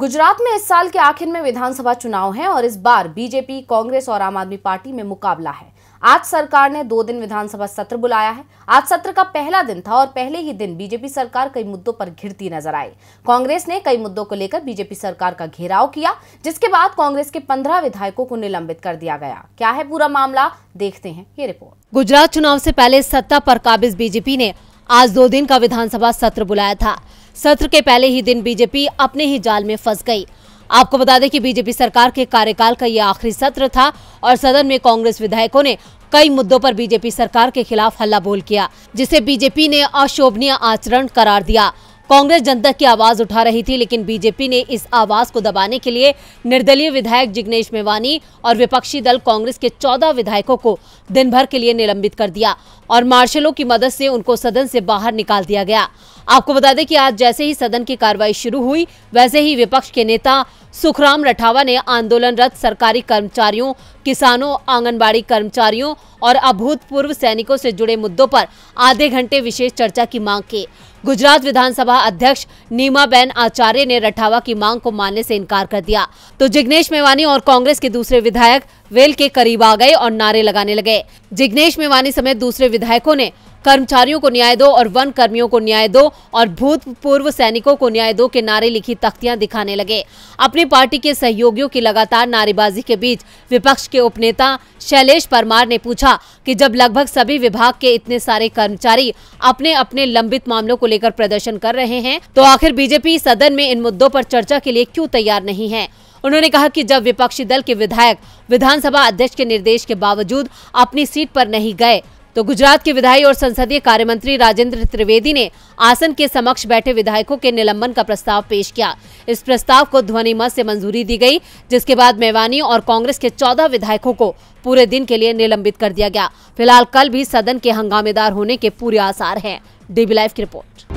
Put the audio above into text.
गुजरात में इस साल के आखिर में विधानसभा चुनाव है और इस बार बीजेपी कांग्रेस और आम आदमी पार्टी में मुकाबला है आज सरकार ने दो दिन विधानसभा सत्र बुलाया है आज सत्र का पहला दिन था और पहले ही दिन बीजेपी सरकार कई मुद्दों पर घिरती नजर आई कांग्रेस ने कई मुद्दों को लेकर बीजेपी सरकार का घेराव किया जिसके बाद कांग्रेस के पंद्रह विधायकों को निलंबित कर दिया गया क्या है पूरा मामला देखते हैं ये रिपोर्ट गुजरात चुनाव ऐसी पहले सत्ता आरोप काबिज बीजेपी ने आज दो दिन का विधानसभा सत्र बुलाया था सत्र के पहले ही दिन बीजेपी अपने ही जाल में फंस गई आपको बता दें कि बीजेपी सरकार के कार्यकाल का यह आखिरी सत्र था और सदन में कांग्रेस विधायकों ने कई मुद्दों पर बीजेपी सरकार के खिलाफ हल्ला बोल किया जिसे बीजेपी ने अशोभनीय आचरण करार दिया कांग्रेस जनता की आवाज उठा रही थी लेकिन बीजेपी ने इस आवाज को दबाने के लिए निर्दलीय विधायक जिग्नेश मेवानी और विपक्षी दल कांग्रेस के 14 विधायकों को दिन भर के लिए निलंबित कर दिया और मार्शलों की मदद से उनको सदन से बाहर निकाल दिया गया आपको बता दें कि आज जैसे ही सदन की कार्रवाई शुरू हुई वैसे ही विपक्ष के नेता सुखराम रठावा ने आंदोलनरत सरकारी कर्मचारियों किसानों आंगनबाड़ी कर्मचारियों और अभूतपूर्व सैनिकों से जुड़े मुद्दों पर आधे घंटे विशेष चर्चा की मांग की गुजरात विधानसभा अध्यक्ष नीमाबेन आचार्य ने रठावा की मांग को मानने से इनकार कर दिया तो जिग्नेश मेवानी और कांग्रेस के दूसरे विधायक वेल के करीब आ गए और नारे लगाने लगे जिग्नेश मेवानी समेत दूसरे विधायकों ने कर्मचारियों को न्याय दो और वन कर्मियों को न्याय दो और भूतपूर्व सैनिकों को न्याय दो के नारे लिखी तख्तियां दिखाने लगे अपनी पार्टी के सहयोगियों की लगातार नारेबाजी के बीच विपक्ष के उपनेता शैलेश परमार ने पूछा कि जब लगभग सभी विभाग के इतने सारे कर्मचारी अपने अपने लंबित मामलों को लेकर प्रदर्शन कर रहे हैं तो आखिर बीजेपी सदन में इन मुद्दों आरोप चर्चा के लिए क्यूँ तैयार नहीं है उन्होंने कहा कि जब विपक्षी दल के विधायक विधानसभा अध्यक्ष के निर्देश के बावजूद अपनी सीट पर नहीं गए तो गुजरात के विधायी और संसदीय कार्य मंत्री राजेंद्र त्रिवेदी ने आसन के समक्ष बैठे विधायकों के निलंबन का प्रस्ताव पेश किया इस प्रस्ताव को ध्वनिमत से मंजूरी दी गई जिसके बाद मेवानी और कांग्रेस के चौदह विधायकों को पूरे दिन के लिए निलंबित कर दिया गया फिलहाल कल भी सदन के हंगामेदार होने के पूरे आसार हैं डीबी लाइव की रिपोर्ट